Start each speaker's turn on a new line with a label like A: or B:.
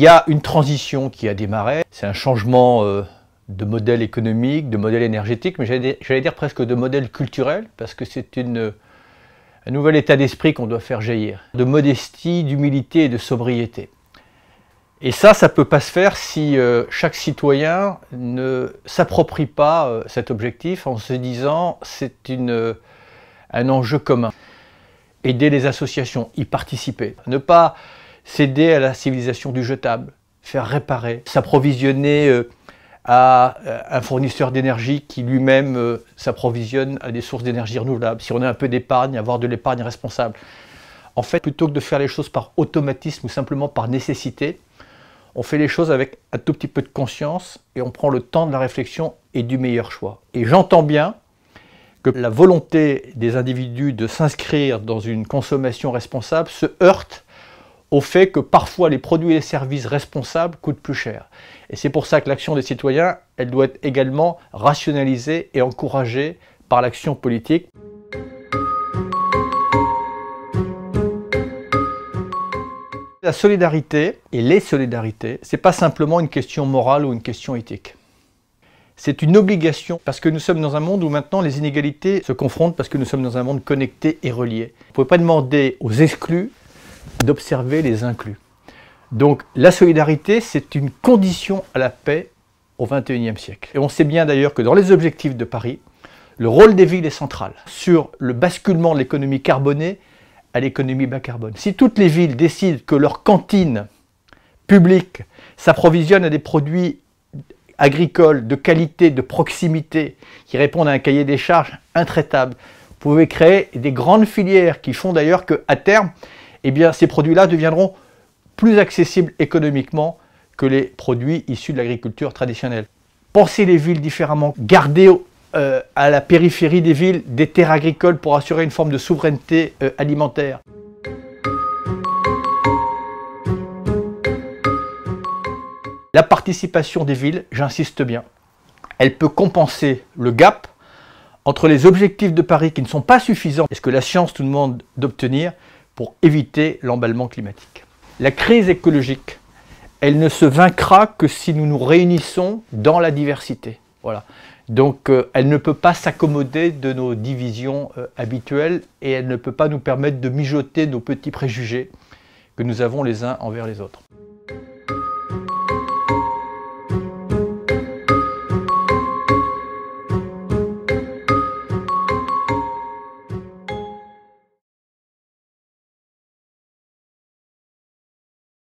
A: Il y a une transition qui a démarré, c'est un changement euh, de modèle économique, de modèle énergétique, mais j'allais dire presque de modèle culturel, parce que c'est un nouvel état d'esprit qu'on doit faire jaillir, de modestie, d'humilité et de sobriété. Et ça, ça ne peut pas se faire si euh, chaque citoyen ne s'approprie pas euh, cet objectif en se disant c'est un enjeu commun. Aider les associations, y participer, ne pas céder à la civilisation du jetable, faire réparer, s'approvisionner euh, à euh, un fournisseur d'énergie qui lui-même euh, s'approvisionne à des sources d'énergie renouvelables. Si on a un peu d'épargne, avoir de l'épargne responsable. En fait, plutôt que de faire les choses par automatisme ou simplement par nécessité, on fait les choses avec un tout petit peu de conscience et on prend le temps de la réflexion et du meilleur choix. Et j'entends bien que la volonté des individus de s'inscrire dans une consommation responsable se heurte au fait que parfois les produits et les services responsables coûtent plus cher. Et c'est pour ça que l'action des citoyens, elle doit être également rationalisée et encouragée par l'action politique. La solidarité et les solidarités, c'est pas simplement une question morale ou une question éthique. C'est une obligation parce que nous sommes dans un monde où maintenant les inégalités se confrontent parce que nous sommes dans un monde connecté et relié. Vous ne pouvez pas demander aux exclus d'observer les inclus. Donc la solidarité, c'est une condition à la paix au XXIe siècle. Et on sait bien d'ailleurs que dans les objectifs de Paris, le rôle des villes est central sur le basculement de l'économie carbonée à l'économie bas carbone. Si toutes les villes décident que leur cantine publiques s'approvisionne à des produits agricoles de qualité, de proximité, qui répondent à un cahier des charges intraitable, vous pouvez créer des grandes filières qui font d'ailleurs que, à terme, eh bien ces produits-là deviendront plus accessibles économiquement que les produits issus de l'agriculture traditionnelle. Pensez les villes différemment, gardez euh, à la périphérie des villes des terres agricoles pour assurer une forme de souveraineté euh, alimentaire. La participation des villes, j'insiste bien, elle peut compenser le gap entre les objectifs de Paris qui ne sont pas suffisants et ce que la science nous demande d'obtenir pour éviter l'emballement climatique. La crise écologique, elle ne se vaincra que si nous nous réunissons dans la diversité. Voilà. Donc euh, elle ne peut pas s'accommoder de nos divisions euh, habituelles et elle ne peut pas nous permettre de mijoter nos petits préjugés que nous avons les uns envers les autres.